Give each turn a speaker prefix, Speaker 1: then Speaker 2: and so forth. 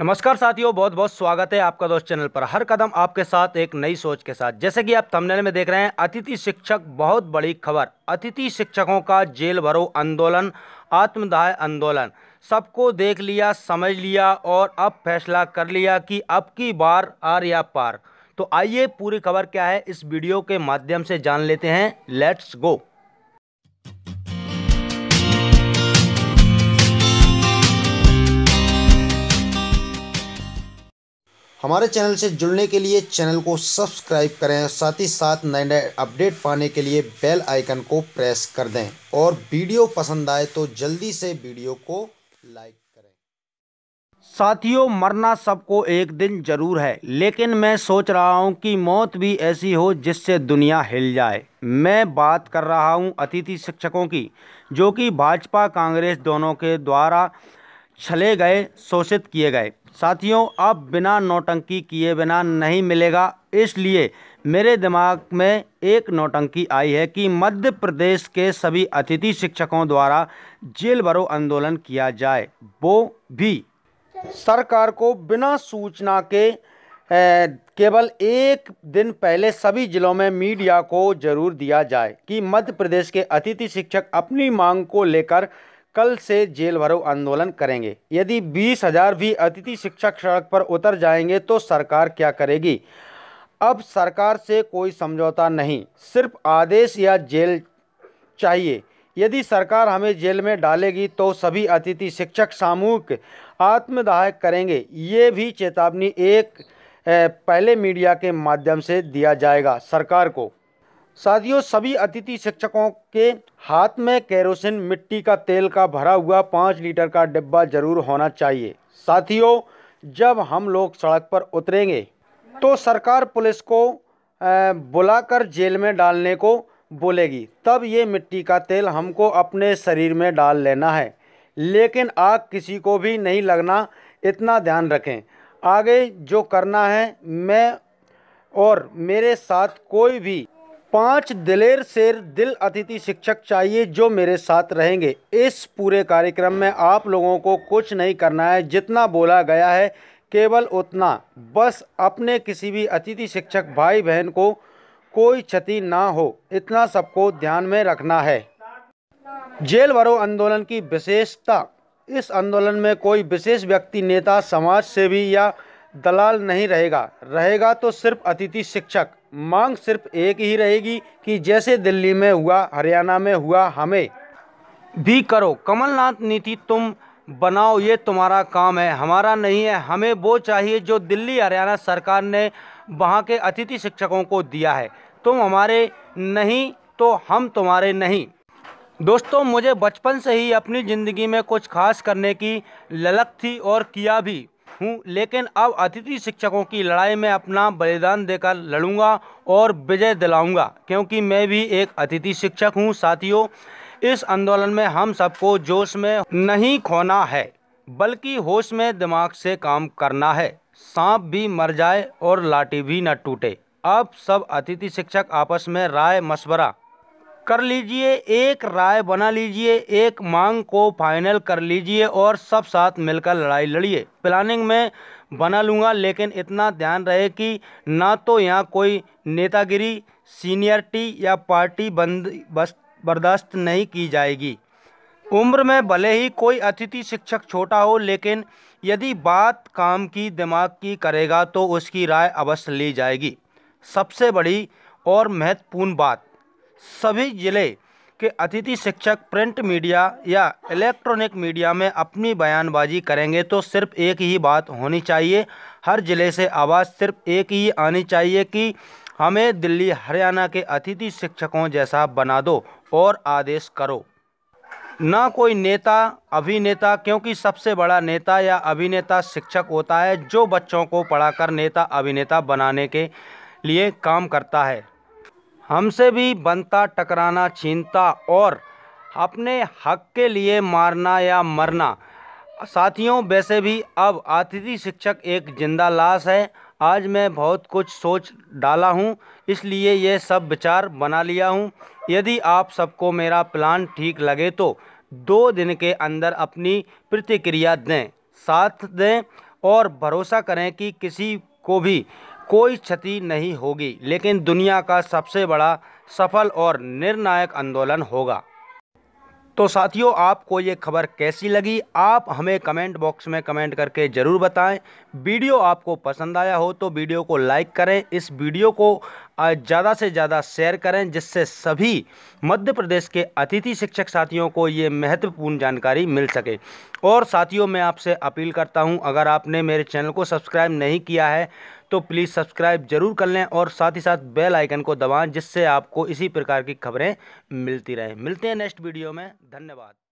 Speaker 1: नमस्कार साथियों बहुत बहुत स्वागत है आपका दोस्त चैनल पर हर कदम आपके साथ एक नई सोच के साथ जैसे कि आप थंबनेल में देख रहे हैं अतिथि शिक्षक बहुत बड़ी खबर अतिथि शिक्षकों का जेल भरो आंदोलन आत्मदाह आंदोलन सबको देख लिया समझ लिया और अब फैसला कर लिया कि अब की बार आर या पार तो आइए पूरी खबर क्या है इस वीडियो के माध्यम से जान लेते हैं लेट्स गो हमारे चैनल से जुड़ने के लिए चैनल को सब्सक्राइब करें साथ ही साथ नए नए अपडेट पाने के लिए बेल आइकन को प्रेस कर दें और वीडियो पसंद आए तो जल्दी से वीडियो को लाइक करें साथियों मरना सबको एक दिन जरूर है लेकिन मैं सोच रहा हूं कि मौत भी ऐसी हो जिससे दुनिया हिल जाए मैं बात कर रहा हूं अतिथि शिक्षकों की जो कि भाजपा कांग्रेस दोनों के द्वारा छले गए शोषित किए गए साथियों अब बिना नौटंकी किए बिना नहीं मिलेगा इसलिए मेरे दिमाग में एक नौटंकी आई है कि मध्य प्रदेश के सभी अतिथि शिक्षकों द्वारा जेल भरो आंदोलन किया जाए वो भी सरकार को बिना सूचना के केवल एक दिन पहले सभी ज़िलों में मीडिया को जरूर दिया जाए कि मध्य प्रदेश के अतिथि शिक्षक अपनी मांग को लेकर कल से जेल भरो आंदोलन करेंगे यदि बीस हजार भी अतिथि शिक्षक सड़क पर उतर जाएंगे तो सरकार क्या करेगी अब सरकार से कोई समझौता नहीं सिर्फ आदेश या जेल चाहिए यदि सरकार हमें जेल में डालेगी तो सभी अतिथि शिक्षक सामूहिक आत्मदाहक करेंगे ये भी चेतावनी एक पहले मीडिया के माध्यम से दिया जाएगा सरकार को साथियों सभी अतिथि शिक्षकों के हाथ में केरोसिन मिट्टी का तेल का भरा हुआ पाँच लीटर का डिब्बा जरूर होना चाहिए साथियों जब हम लोग सड़क पर उतरेंगे तो सरकार पुलिस को बुलाकर जेल में डालने को बोलेगी तब ये मिट्टी का तेल हमको अपने शरीर में डाल लेना है लेकिन आग किसी को भी नहीं लगना इतना ध्यान रखें आगे जो करना है मैं और मेरे साथ कोई भी पांच दिलेर शेर दिल अतिथि शिक्षक चाहिए जो मेरे साथ रहेंगे इस पूरे कार्यक्रम में आप लोगों को कुछ नहीं करना है जितना बोला गया है केवल उतना बस अपने किसी भी अतिथि शिक्षक भाई बहन को कोई क्षति ना हो इतना सबको ध्यान में रखना है जेल भरो आंदोलन की विशेषता इस आंदोलन में कोई विशेष व्यक्ति नेता समाज सेवी या दलाल नहीं रहेगा रहेगा तो सिर्फ अतिथि शिक्षक मांग सिर्फ एक ही रहेगी कि जैसे दिल्ली में हुआ हरियाणा में हुआ हमें भी करो कमलनाथ नीति तुम बनाओ ये तुम्हारा काम है हमारा नहीं है हमें वो चाहिए जो दिल्ली हरियाणा सरकार ने वहाँ के अतिथि शिक्षकों को दिया है तुम हमारे नहीं तो हम तुम्हारे नहीं दोस्तों मुझे बचपन से ही अपनी ज़िंदगी में कुछ खास करने की ललक थी और किया भी हूँ लेकिन अब अतिथि शिक्षकों की लड़ाई में अपना बलिदान देकर लड़ूंगा और विजय दिलाऊंगा क्योंकि मैं भी एक अतिथि शिक्षक हूँ साथियों इस आंदोलन में हम सबको जोश में नहीं खोना है बल्कि होश में दिमाग से काम करना है सांप भी मर जाए और लाठी भी न टूटे अब सब अतिथि शिक्षक आपस में राय मशवरा कर लीजिए एक राय बना लीजिए एक मांग को फाइनल कर लीजिए और सब साथ मिलकर लड़ाई लड़िए प्लानिंग में बना लूँगा लेकिन इतना ध्यान रहे कि ना तो यहाँ कोई नेतागिरी सीनियरटी या पार्टी बंद बस बर्दाश्त नहीं की जाएगी उम्र में भले ही कोई अतिथि शिक्षक छोटा हो लेकिन यदि बात काम की दिमाग की करेगा तो उसकी राय अवश्य ली जाएगी सबसे बड़ी और महत्वपूर्ण बात सभी जिले के अतिथि शिक्षक प्रिंट मीडिया या इलेक्ट्रॉनिक मीडिया में अपनी बयानबाजी करेंगे तो सिर्फ एक ही बात होनी चाहिए हर ज़िले से आवाज़ सिर्फ एक ही आनी चाहिए कि हमें दिल्ली हरियाणा के अतिथि शिक्षकों जैसा बना दो और आदेश करो ना कोई नेता अभिनेता क्योंकि सबसे बड़ा नेता या अभिनेता शिक्षक होता है जो बच्चों को पढ़ाकर नेता अभिनेता बनाने के लिए काम करता है हमसे भी बनता टकराना छीनता और अपने हक के लिए मारना या मरना साथियों वैसे भी अब अतिथि शिक्षक एक जिंदा लाश है आज मैं बहुत कुछ सोच डाला हूँ इसलिए ये सब विचार बना लिया हूँ यदि आप सबको मेरा प्लान ठीक लगे तो दो दिन के अंदर अपनी प्रतिक्रिया दें साथ दें और भरोसा करें कि किसी को भी कोई क्षति नहीं होगी लेकिन दुनिया का सबसे बड़ा सफल और निर्णायक आंदोलन होगा तो साथियों आपको ये खबर कैसी लगी आप हमें कमेंट बॉक्स में कमेंट करके ज़रूर बताएं वीडियो आपको पसंद आया हो तो वीडियो को लाइक करें इस वीडियो को ज़्यादा से ज़्यादा शेयर करें जिससे सभी मध्य प्रदेश के अतिथि शिक्षक साथियों को ये महत्वपूर्ण जानकारी मिल सके और साथियों मैं आपसे अपील करता हूँ अगर आपने मेरे चैनल को सब्सक्राइब नहीं किया है तो प्लीज़ सब्सक्राइब जरूर कर लें और साथ ही साथ बेल आइकन को दबाएं जिससे आपको इसी प्रकार की खबरें मिलती रहें मिलते हैं नेक्स्ट वीडियो में धन्यवाद